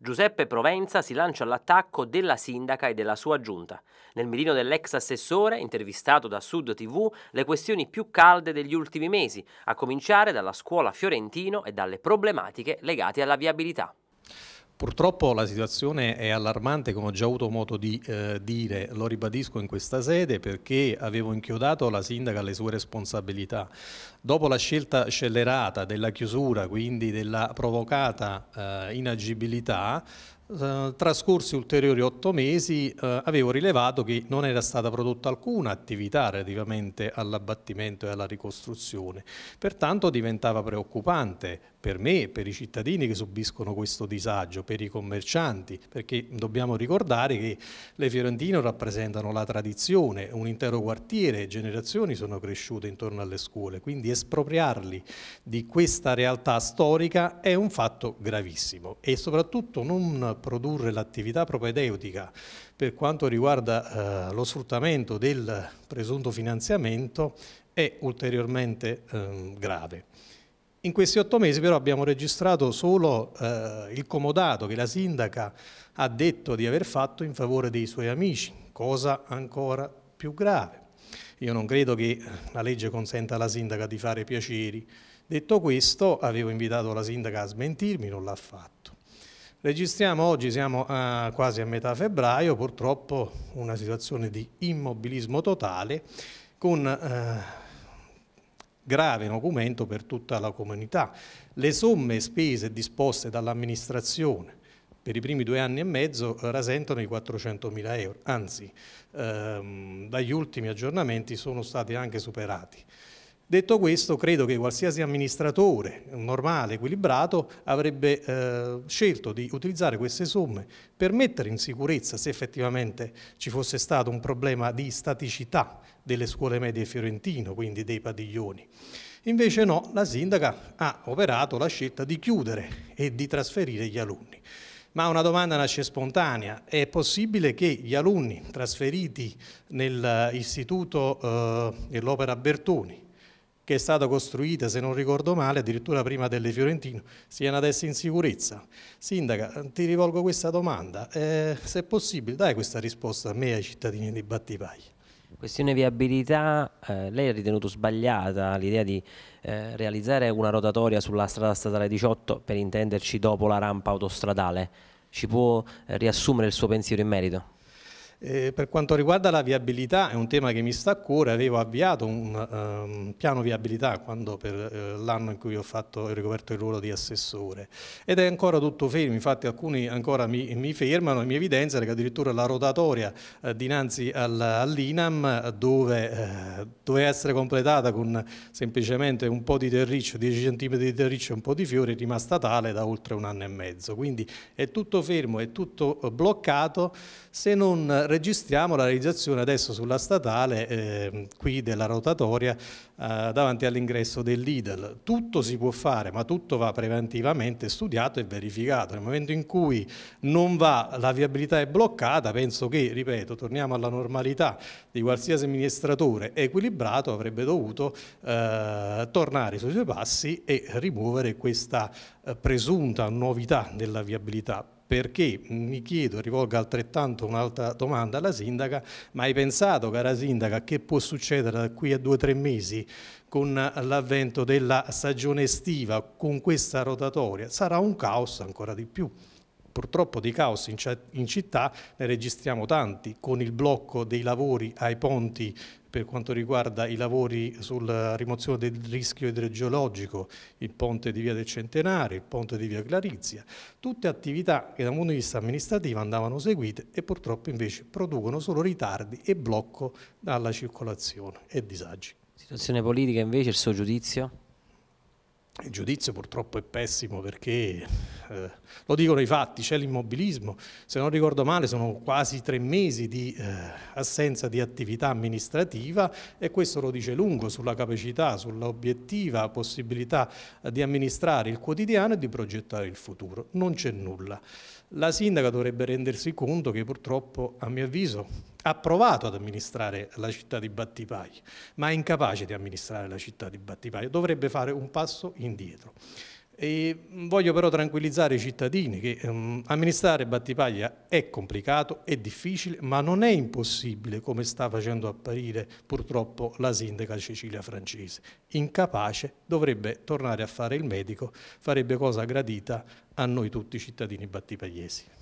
Giuseppe Provenza si lancia all'attacco della sindaca e della sua giunta. Nel mirino dell'ex assessore, intervistato da Sud TV, le questioni più calde degli ultimi mesi, a cominciare dalla scuola fiorentino e dalle problematiche legate alla viabilità. Purtroppo la situazione è allarmante, come ho già avuto modo di eh, dire, lo ribadisco in questa sede perché avevo inchiodato la sindaca alle sue responsabilità. Dopo la scelta scellerata della chiusura, quindi della provocata eh, inagibilità, eh, trascorsi ulteriori otto mesi eh, avevo rilevato che non era stata prodotta alcuna attività relativamente all'abbattimento e alla ricostruzione, pertanto diventava preoccupante per me e per i cittadini che subiscono questo disagio, per i commercianti, perché dobbiamo ricordare che le fiorentine rappresentano la tradizione, un intero quartiere, generazioni sono cresciute intorno alle scuole, quindi espropriarli di questa realtà storica è un fatto gravissimo e soprattutto non produrre l'attività propedeutica per quanto riguarda eh, lo sfruttamento del presunto finanziamento è ulteriormente eh, grave. In questi otto mesi però abbiamo registrato solo eh, il comodato che la sindaca ha detto di aver fatto in favore dei suoi amici, cosa ancora più grave. Io non credo che eh, la legge consenta alla sindaca di fare piaceri. Detto questo, avevo invitato la sindaca a smentirmi, non l'ha fatto. Registriamo oggi, siamo a eh, quasi a metà febbraio, purtroppo una situazione di immobilismo totale con eh, grave documento per tutta la comunità. Le somme spese disposte dall'amministrazione per i primi due anni e mezzo rasentano i 400 mila euro, anzi ehm, dagli ultimi aggiornamenti sono stati anche superati. Detto questo, credo che qualsiasi amministratore normale, equilibrato, avrebbe eh, scelto di utilizzare queste somme per mettere in sicurezza, se effettivamente ci fosse stato un problema di staticità delle scuole medie fiorentino, quindi dei padiglioni. Invece no, la sindaca ha operato la scelta di chiudere e di trasferire gli alunni. Ma una domanda nasce spontanea, è possibile che gli alunni trasferiti nell'istituto eh, dell'Opera eh, Bertoni, che è stata costruita, se non ricordo male, addirittura prima delle Fiorentino, siano adesso in sicurezza. Sindaca, ti rivolgo questa domanda, eh, se è possibile dai questa risposta a me e ai cittadini di Battipaglia. Questione viabilità, eh, lei ha ritenuto sbagliata l'idea di eh, realizzare una rotatoria sulla strada statale 18 per intenderci dopo la rampa autostradale. Ci può eh, riassumere il suo pensiero in merito? Eh, per quanto riguarda la viabilità, è un tema che mi sta a cuore, avevo avviato un, um, piano viabilità quando per uh, l'anno in cui ho, fatto, ho ricoperto il ruolo di assessore ed è ancora tutto fermo, infatti alcuni ancora mi, mi fermano e mi evidenziano che addirittura la rotatoria uh, dinanzi all'INAM dove uh, eh, doveva essere completata con semplicemente un po' di terriccio, 10 cm di terriccio e un po' di fiori, è rimasta tale da oltre un anno e mezzo, quindi è tutto fermo, è tutto bloccato se non registriamo la realizzazione adesso sulla statale, eh, qui della rotatoria, eh, davanti all'ingresso dell'IDEL. Tutto si può fare, ma tutto va preventivamente studiato e verificato. Nel momento in cui non va, la viabilità è bloccata, penso che, ripeto, torniamo alla normalità di qualsiasi amministratore equilibrato avrebbe dovuto eh, tornare sui suoi passi e rimuovere questa eh, presunta novità della viabilità perché mi chiedo, rivolgo altrettanto un'altra domanda alla sindaca, ma hai pensato, cara sindaca, che può succedere da qui a due o tre mesi con l'avvento della stagione estiva, con questa rotatoria? Sarà un caos ancora di più. Purtroppo di caos in città ne registriamo tanti, con il blocco dei lavori ai ponti per quanto riguarda i lavori sulla rimozione del rischio idrogeologico, il ponte di via del Centenario, il ponte di via Clarizia, tutte attività che da un punto di vista amministrativo andavano seguite e purtroppo invece producono solo ritardi e blocco alla circolazione e disagi. Situazione politica invece, il suo giudizio? Il giudizio purtroppo è pessimo perché, eh, lo dicono i fatti, c'è l'immobilismo, se non ricordo male sono quasi tre mesi di eh, assenza di attività amministrativa e questo lo dice lungo sulla capacità, sull'obiettiva possibilità eh, di amministrare il quotidiano e di progettare il futuro. Non c'è nulla. La sindaca dovrebbe rendersi conto che purtroppo, a mio avviso, ha provato ad amministrare la città di Battipaglia, ma è incapace di amministrare la città di Battipaglia, dovrebbe fare un passo indietro. E mm, voglio però tranquillizzare i cittadini che ehm, amministrare Battipaglia è complicato, è difficile, ma non è impossibile come sta facendo apparire purtroppo la sindaca Cecilia Francese. Incapace dovrebbe tornare a fare il medico, farebbe cosa gradita a noi tutti cittadini battipagliesi.